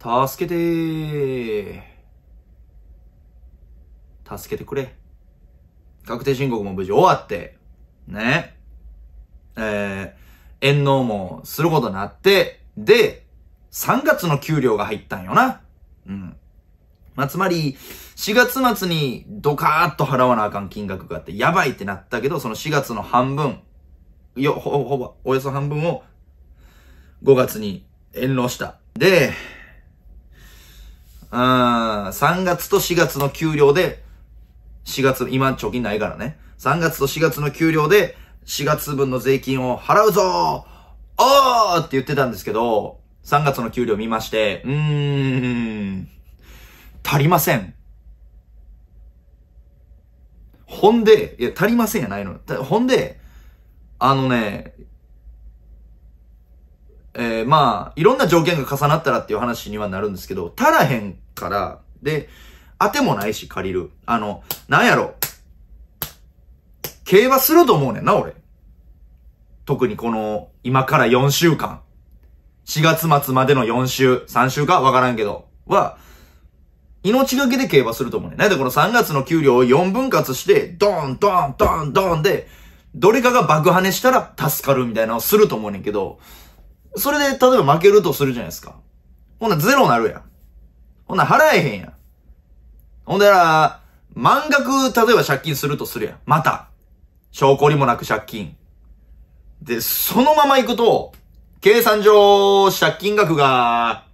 助けてー。助けてくれ。確定申告も無事終わって、ね。えー、遠納もすることになって、で、3月の給料が入ったんよな。うん。まあ、つまり、4月末にドカーッと払わなあかん金額があって、やばいってなったけど、その4月の半分、よ、ほぼ、およそ半分を5月に遠納した。で、うん、3月と4月の給料で、4月、今貯金ないからね。3月と4月の給料で、4月分の税金を払うぞおーって言ってたんですけど、3月の給料見まして、うーん、足りません。ほんで、いや、足りませんやないの。ほんで、あのね、えー、まあ、いろんな条件が重なったらっていう話にはなるんですけど、足らへんから、で、当てもないし借りる。あの、なんやろ。競馬すると思うねんな、俺。特にこの、今から4週間。4月末までの4週、3週かわからんけど、は、命がけで競馬すると思うねん。なんでこの3月の給料を4分割して、ドーン、ドーン、ドーン、ドーンで、どれかが爆跳ねしたら助かるみたいなのをすると思うねんけど、それで、例えば負けるとするじゃないですか。ほんなゼロなるやん。ほんな払えへんやん。ほんだら、満額、例えば借金するとするやん。また。証拠にもなく借金。で、そのまま行くと、計算上、借金額が、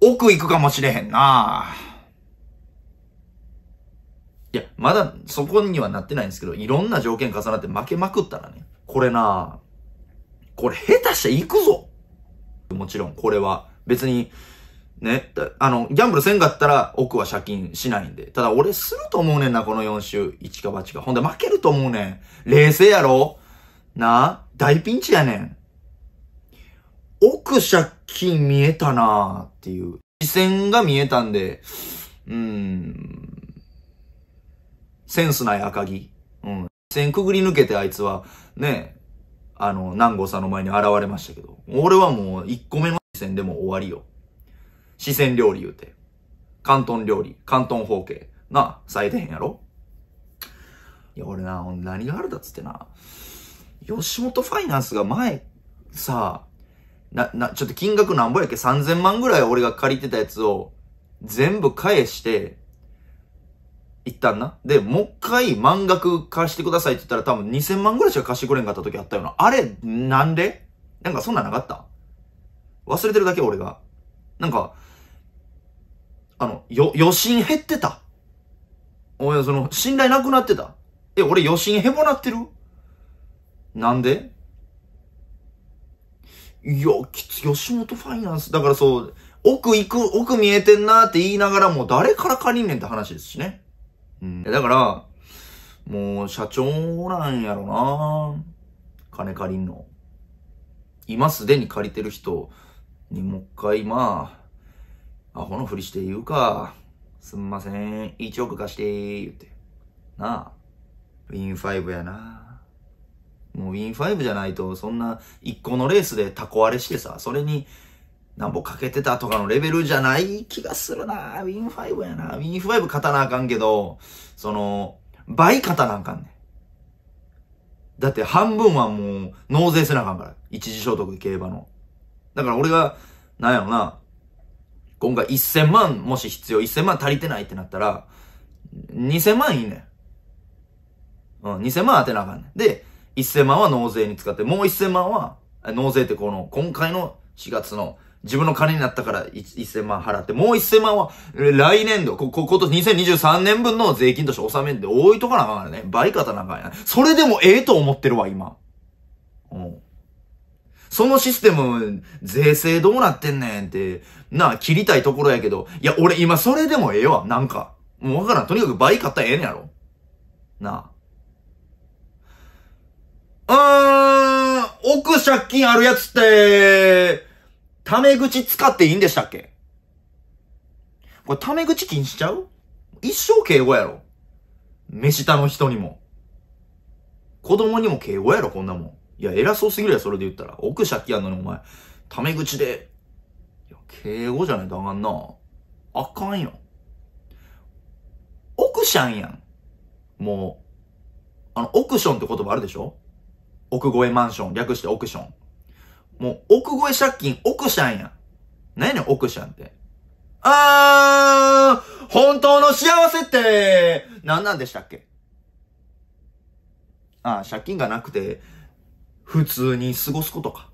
奥行くかもしれへんな。いや、まだそこにはなってないんですけど、いろんな条件重なって負けまくったらね、これなこれ下手して行くぞもちろん、これは別に、ね、あの、ギャンブルせんかったら奥は借金しないんで。ただ俺すると思うねんな、この4週。1か8か。ほんで負けると思うねん。冷静やろな大ピンチやねん。奥借金見えたなーっていう。視線が見えたんで、うーん。センスない赤木。うん。線くぐり抜けてあいつは、ね、あの、南郷さんの前に現れましたけど、俺はもう一個目の視線でも終わりよ。四川料理言うて、広東料理、広東方形、な、さえてへんやろいや、俺な、何があるだっつってな、吉本ファイナンスが前、さ、な、な、ちょっと金額なんぼやっけ ?3000 万ぐらい俺が借りてたやつを、全部返して、一旦な。で、もう一回満額貸してくださいって言ったら多分2000万ぐらいしか貸してくれんかった時あったよな。あれ、なんでなんかそんなんなかった忘れてるだけ俺が。なんか、あの、よ、余震減ってた。おや、その、信頼なくなってた。え、俺余震へもなってるなんでいや、きつ、吉本ファイナンス。だからそう、奥行く、奥見えてんなって言いながらも誰から借りんねんって話ですしね。うん。だから、もう、社長なんやろな金借りんの。今すでに借りてる人にもうか回、まあ、アホのふりして言うか。すんません、1億貸して、言って。なあ。ウィン5やな。もうウィン5じゃないと、そんな一個のレースでタコ割れしてさ、それになんぼかけてたとかのレベルじゃない気がするなウィン5やなウィン5勝たなあかんけど、その、倍勝たなあかんねん。だって半分はもう納税せなあかんから。一時所得競馬の。だから俺が、なんやろな、今回1000万もし必要、1000万足りてないってなったら、2000万いいねん。うん、2000万当てなあかんねん。で、1000万は納税に使って、もう1000万は、納税ってこの、今回の4月の自分の金になったから1000万払って、もう1000万は、来年度、こ、こ、今年2023年分の税金として納めんで置いとかなあかんね。倍方なあかんや、それでもええと思ってるわ、今。うん。そのシステム、税制どうなってんねんって、なあ、切りたいところやけど、いや、俺今それでもええわ、なんか。もうわからん。とにかく倍買ったらええねやろ。なあ。うーん、奥借金あるやつって、タメ口使っていいんでしたっけこれタメ口禁止ちゃう一生敬語やろ。目下の人にも。子供にも敬語やろ、こんなもん。いや、偉そうすぎるや、それで言ったら。奥借金やのに、お前、タメ口で。いや、敬語じゃないとあかんな。あかんよ。奥シャンやん。もう、あの、オクションって言葉あるでしょ奥越えマンション、略してオクション。もう、億超え借金、億社んや。何やねん、億社ャって。あー、本当の幸せって、何なんでしたっけああ、借金がなくて、普通に過ごすことか。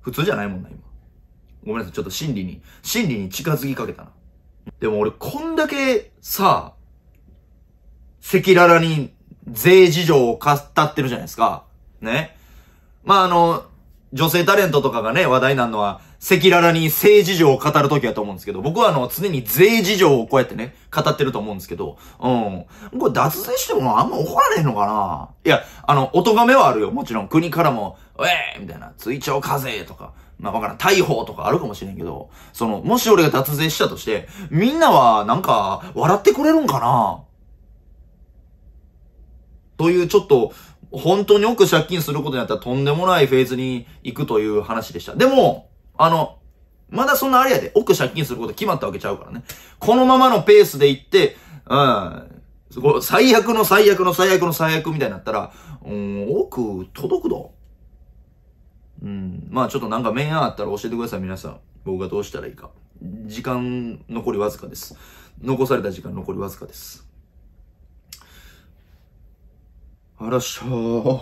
普通じゃないもんな、今。ごめんなさい、ちょっと心理に、心理に近づきかけたな。でも俺、こんだけ、さ、赤裸々に税事情を語ってるじゃないですか。ね。まあ、あの、女性タレントとかがね、話題なのは、赤裸々に性事情を語るときやと思うんですけど、僕はあの、常に税事情をこうやってね、語ってると思うんですけど、うん。これ脱税してもあんま怒られへんのかないや、あの、お咎めはあるよ。もちろん、国からも、ウェーみたいな、追徴課税とか、まあ、わからん、逮捕とかあるかもしれんけど、その、もし俺が脱税したとして、みんなは、なんか、笑ってくれるんかなという、ちょっと、本当に奥借金することになったらとんでもないフェーズに行くという話でした。でも、あの、まだそんなあれやで、奥借金すること決まったわけちゃうからね。このままのペースで行って、うん、最悪の最悪の最悪の最悪みたいになったら、うん、奥届くのうん、まあちょっとなんか面あったら教えてください、皆さん。僕がどうしたらいいか。時間残りわずかです。残された時間残りわずかです。あらっしゃー。